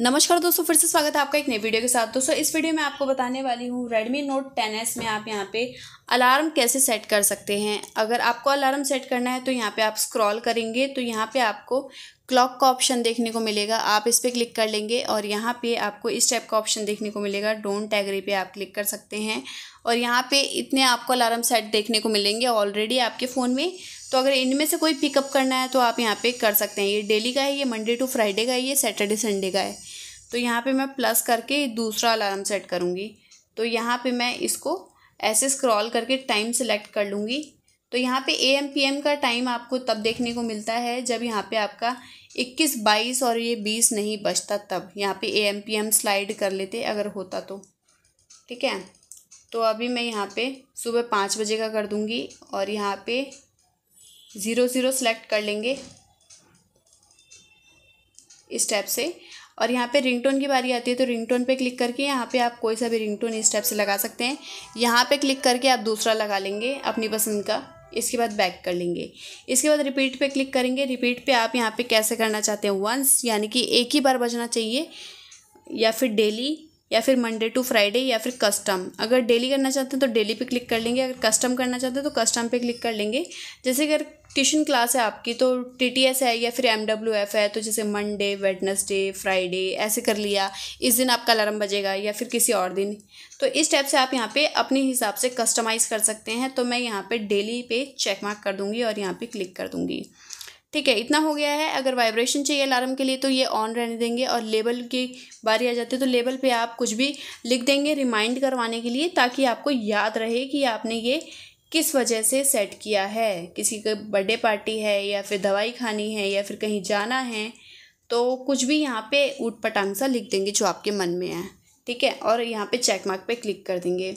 नमस्कार दोस्तों फिर से स्वागत है आपका एक नई वीडियो के साथ दोस्तों इस वीडियो में आपको बताने वाली हूँ Redmi Note 10s में आप यहाँ पे अलार्म कैसे सेट कर सकते हैं अगर आपको अलार्म सेट करना है तो यहाँ पे आप स्क्रॉल करेंगे तो यहाँ पे आपको क्लॉक का ऑप्शन देखने को मिलेगा आप इस पर क्लिक कर लेंगे और यहाँ पे आपको इस टाइप का ऑप्शन देखने को मिलेगा डोंट टैगरी पे आप क्लिक कर सकते हैं और यहाँ पे इतने आपको अलार्म सेट देखने को मिलेंगे ऑलरेडी आपके फ़ोन में तो अगर इनमें से कोई पिकअप करना है तो आप यहाँ पे कर सकते हैं ये डेली का है ये मंडे टू फ्राइडे का है ये सैटरडे संडे का है तो यहाँ पे मैं प्लस करके दूसरा अलार्म सेट करूँगी तो यहाँ पे मैं इसको ऐसे स्क्रॉल करके टाइम सेलेक्ट कर लूँगी तो यहाँ पे ए एम पी एम का टाइम आपको तब देखने को मिलता है जब यहाँ पे आपका इक्कीस बाईस और ये बीस नहीं बचता तब यहाँ पे A M P M slide कर लेते अगर होता तो ठीक है तो अभी मैं यहाँ पे सुबह पाँच बजे का कर दूँगी और यहाँ पे ज़ीरो ज़ीरो सेलेक्ट कर लेंगे इस टैब से और यहाँ पे रिंगटोन की बारी आती है तो रिंगटोन पे क्लिक करके यहाँ पे आप कोई सा भी रिंगटोन इस टाइप से लगा सकते हैं यहाँ पे क्लिक करके आप दूसरा लगा लेंगे अपनी पसंद का इसके बाद बैक कर लेंगे इसके बाद रिपीट पे क्लिक करेंगे रिपीट पे आप यहाँ पे कैसे करना चाहते हैं वंस यानी कि एक ही बार बजना चाहिए या फिर डेली या फिर मंडे टू फ्राइडे या फिर कस्टम अगर डेली करना चाहते हैं तो डेली पे क्लिक कर लेंगे अगर कस्टम करना चाहते हैं तो कस्टम पे क्लिक कर लेंगे जैसे अगर ट्यूशन क्लास है आपकी तो टी टी एस है या फिर एम डब्ल्यू एफ है तो जैसे मंडे वेडनसडे फ्राइडे ऐसे कर लिया इस दिन आपका अलार्म बजेगा या फिर किसी और दिन तो इस टाइप से आप यहाँ पे अपने हिसाब से कस्टमाइज़ कर सकते हैं तो मैं यहाँ पे डेली पे चेक मार्क कर दूँगी और यहाँ पे क्लिक कर दूँगी ठीक है इतना हो गया है अगर वाइब्रेशन चाहिए अलार्म के लिए तो ये ऑन रहने देंगे और लेबल की बारी आ जाती है तो लेबल पे आप कुछ भी लिख देंगे रिमाइंड करवाने के लिए ताकि आपको याद रहे कि आपने ये किस वजह से सेट किया है किसी का बर्थडे पार्टी है या फिर दवाई खानी है या फिर कहीं जाना है तो कुछ भी यहाँ पर ऊट पटांग सा लिख देंगे जो आपके मन में है ठीक है और यहाँ पर चेक मार्क पर क्लिक कर देंगे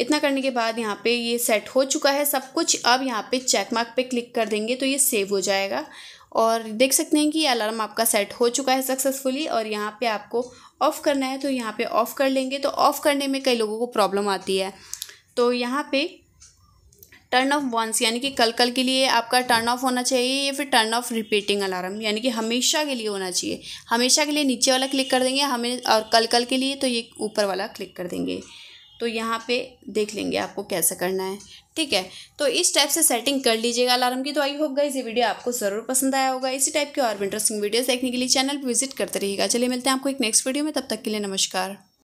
इतना करने के बाद यहाँ पे ये सेट हो चुका है सब कुछ अब यहाँ पे चेक मार्क पे क्लिक कर देंगे तो ये सेव हो जाएगा और देख सकते हैं कि अलार्म आपका सेट हो चुका है सक्सेसफुली और यहाँ पे आपको ऑफ़ करना है तो यहाँ पे ऑफ़ कर लेंगे तो ऑफ़ करने में कई लोगों को प्रॉब्लम आती है तो यहाँ पे टर्न ऑफ वंस यानी कि कल कल के लिए आपका टर्न ऑफ होना चाहिए या फिर टर्न ऑफ रिपीटिंग अलार्म यानी कि हमेशा के लिए होना चाहिए हमेशा के लिए नीचे वाला क्लिक कर देंगे हमें और कल कल के लिए तो ये ऊपर वाला क्लिक कर देंगे तो यहाँ पे देख लेंगे आपको कैसा करना है ठीक है तो इस टाइप से सेटिंग कर लीजिएगा अलार्म की तो आई होप गाइज ये वीडियो आपको ज़रूर पसंद आया होगा इसी टाइप के और इंटरेस्टिंग वीडियोस देखने के लिए चैनल पर विजिट करते रहिएगा चलिए मिलते हैं आपको एक नेक्स्ट वीडियो में तब तक के लिए नमस्कार